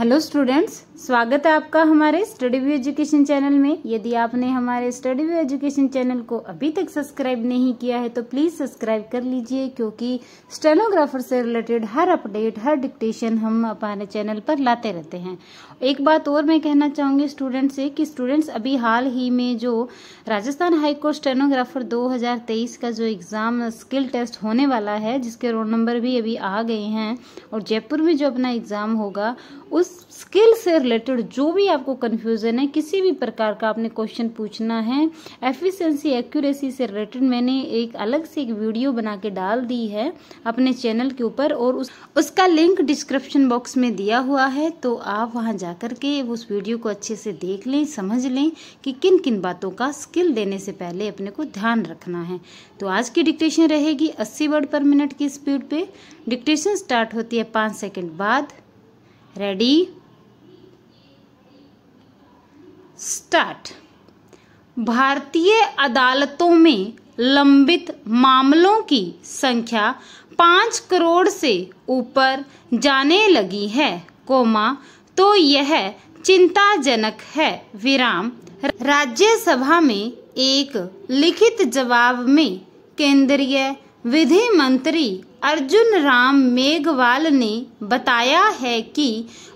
hello students स्वागत है आपका हमारे स्टडी व्यू एजुकेशन चैनल में यदि आपने हमारे स्टडी व्यू एजुकेशन चैनल को अभी तक सब्सक्राइब नहीं किया है तो प्लीज़ सब्सक्राइब कर लीजिए क्योंकि स्टेनोग्राफर से रिलेटेड हर अपडेट हर डिक्टेशन हम अपने चैनल पर लाते रहते हैं एक बात और मैं कहना चाहूंगी स्टूडेंट से कि स्टूडेंट्स अभी हाल ही में जो राजस्थान हाईकोर्ट स्टेनोग्राफर दो का जो एग्ज़ाम स्किल टेस्ट होने वाला है जिसके रोल नंबर भी अभी आ गए हैं और जयपुर में जो अपना एग्ज़ाम होगा उस स्किल से रिलेटेड जो भी आपको कन्फ्यूज़न है किसी भी प्रकार का आपने क्वेश्चन पूछना है एफिशिएंसी एक्यूरेसी से रिलेटेड मैंने एक अलग से एक वीडियो बना के डाल दी है अपने चैनल के ऊपर और उस, उसका लिंक डिस्क्रिप्शन बॉक्स में दिया हुआ है तो आप वहां जाकर के उस वीडियो को अच्छे से देख लें समझ लें कि किन किन बातों का स्किल देने से पहले अपने को ध्यान रखना है तो आज की डिक्टेशन रहेगी अस्सी वर्ड पर मिनट की स्पीड पे डिक्टेशन स्टार्ट होती है पाँच सेकेंड बाद रेडी स्टार्ट भारतीय अदालतों में लंबित मामलों की संख्या पाँच करोड़ से ऊपर जाने लगी है कोमा तो यह चिंताजनक है विराम राज्यसभा में एक लिखित जवाब में केंद्रीय विधि मंत्री अर्जुन राम मेघवाल ने बताया है कि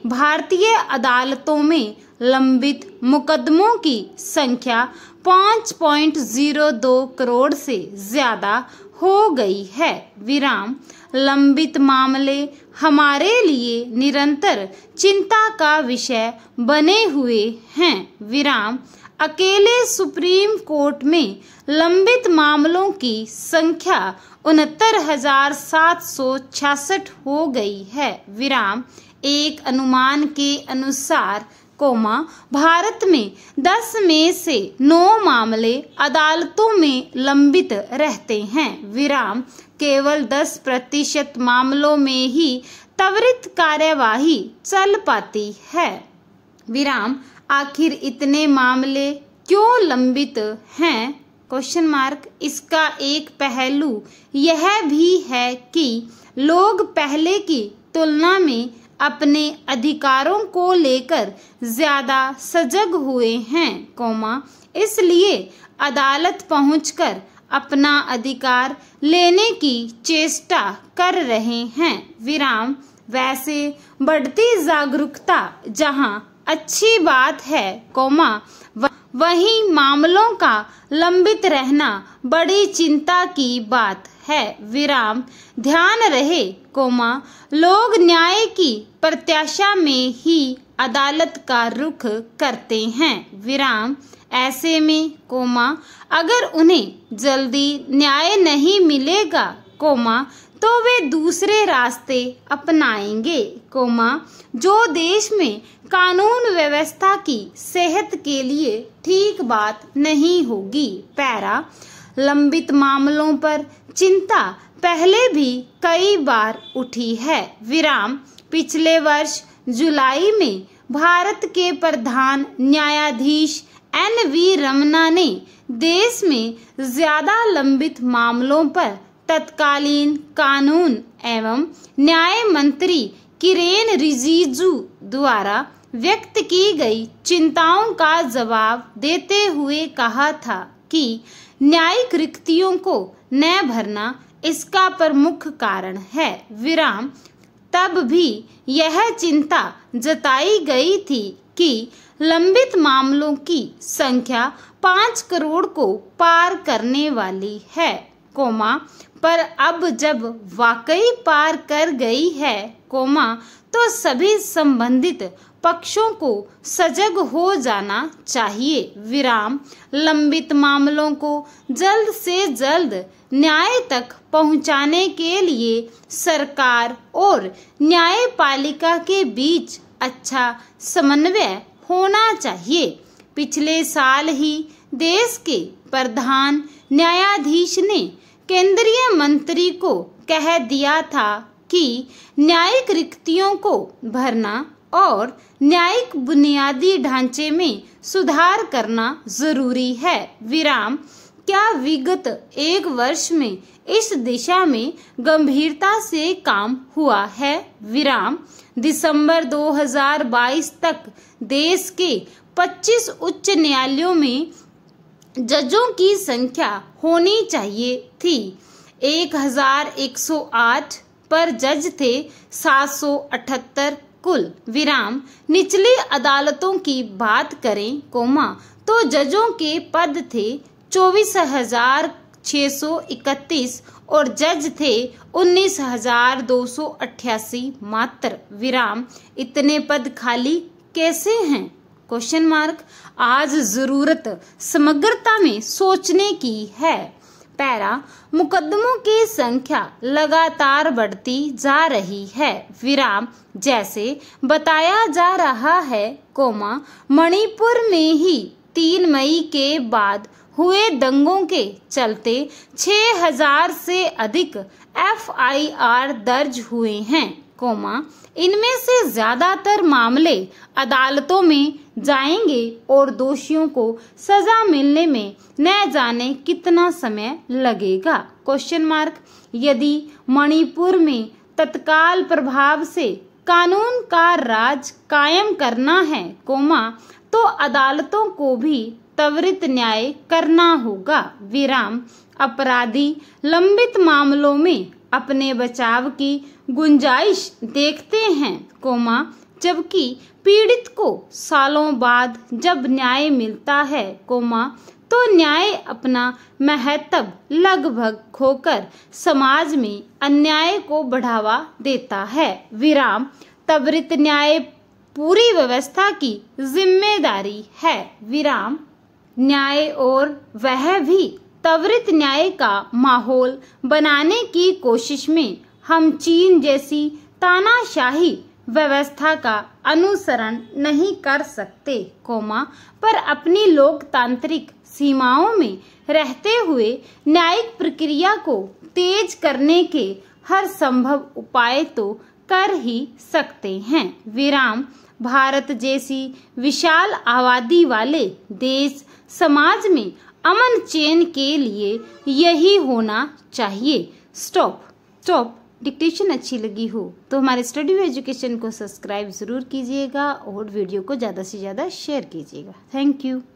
भारतीय अदालतों में लंबित मुकदमों की संख्या 5.02 करोड़ से ज़्यादा हो गई है विराम लंबित मामले हमारे लिए निरंतर चिंता का विषय बने हुए हैं विराम अकेले सुप्रीम कोर्ट में लंबित मामलों की संख्या उनहत्तर हजार सात सौ छियासठ हो गई है विराम एक अनुमान के अनुसार कोमा भारत में 10 में से 9 मामले अदालतों में लंबित रहते हैं विराम केवल 10 प्रतिशत मामलों में ही त्वरित कार्यवाही चल पाती है विराम आखिर इतने मामले क्यों लंबित हैं क्वेश्चन मार्क इसका एक पहलू यह भी है कि लोग पहले की तुलना में अपने अधिकारों को लेकर ज़्यादा सजग हुए हैं कौमा इसलिए अदालत पहुंचकर अपना अधिकार लेने की चेष्टा कर रहे हैं विराम वैसे बढ़ती जागरूकता जहां अच्छी बात है कोमा वही मामलों का लंबित रहना बड़ी चिंता की बात है विराम ध्यान रहे कोमा लोग न्याय की प्रत्याशा में ही अदालत का रुख करते हैं विराम ऐसे में कोमा अगर उन्हें जल्दी न्याय नहीं मिलेगा कोमा तो वे दूसरे रास्ते अपनाएंगे कोमा जो देश में कानून व्यवस्था की सेहत के लिए ठीक बात नहीं होगी पैरा लंबित मामलों पर चिंता पहले भी कई बार उठी है विराम पिछले वर्ष जुलाई में भारत के प्रधान न्यायाधीश एन वी रमना ने देश में ज्यादा लंबित मामलों पर तत्कालीन कानून एवं न्याय मंत्री किरेन रिजिजू द्वारा व्यक्त की गई चिंताओं का जवाब देते हुए कहा था कि न्यायिक रिक्तियों को न भरना इसका प्रमुख कारण है विराम तब भी यह चिंता जताई गई थी कि लंबित मामलों की संख्या पाँच करोड़ को पार करने वाली है कोमा पर अब जब वाकई पार कर गई है कोमा तो सभी संबंधित पक्षों को सजग हो जाना चाहिए विराम लंबित मामलों को जल्द से जल्द न्याय तक पहुंचाने के लिए सरकार और न्यायपालिका के बीच अच्छा समन्वय होना चाहिए पिछले साल ही देश के प्रधान न्यायाधीश ने केंद्रीय मंत्री को कह दिया था कि न्यायिक रिक्तियों को भरना और न्यायिक बुनियादी ढांचे में सुधार करना जरूरी है विराम क्या विगत एक वर्ष में इस दिशा में गंभीरता से काम हुआ है विराम दिसंबर 2022 तक देश के 25 उच्च न्यायालयों में जजों की संख्या होनी चाहिए थी 1108 पर जज थे 778 कुल विराम निचली अदालतों की बात करें कोमा तो जजों के पद थे चौबीस हजार इकतीस और जज थे उन्नीस हजार दो सौ अठासी मात्र विराम इतने पद खाली कैसे हैं क्वेश्चन मार्क आज जरूरत समग्रता में सोचने की है पैरा मुकदमों की संख्या लगातार बढ़ती जा रही है विराम जैसे बताया जा रहा है कोमा मणिपुर में ही तीन मई के बाद हुए दंगों के चलते 6000 से अधिक एफआईआर दर्ज हुए हैं कोमा इनमें से ज्यादातर मामले अदालतों में जाएंगे और दोषियों को सजा मिलने में न जाने कितना समय लगेगा क्वेश्चन मार्क यदि मणिपुर में तत्काल प्रभाव से कानून का राज कायम करना है कोमा तो अदालतों को भी त्वरित न्याय करना होगा विराम अपराधी लंबित मामलों में अपने बचाव की गुंजाइश देखते हैं कोमा जबकि पीड़ित को सालों बाद जब न्याय मिलता है कोमा तो न्याय अपना महत्व लगभग खोकर समाज में अन्याय को बढ़ावा देता है विराम त्वरित न्याय पूरी व्यवस्था की जिम्मेदारी है विराम न्याय और वह भी त्वरित न्याय का माहौल बनाने की कोशिश में हम चीन जैसी तानाशाही व्यवस्था का अनुसरण नहीं कर सकते कोमा पर अपनी लोकतांत्रिक सीमाओं में रहते हुए न्यायिक प्रक्रिया को तेज करने के हर संभव उपाय तो कर ही सकते हैं विराम भारत जैसी विशाल आबादी वाले देश समाज में अमन चैन के लिए यही होना चाहिए स्टॉप स्टॉप डिक्टेशन अच्छी लगी हो तो हमारे स्टडी एजुकेशन को सब्सक्राइब ज़रूर कीजिएगा और वीडियो को ज़्यादा से ज़्यादा शेयर कीजिएगा थैंक यू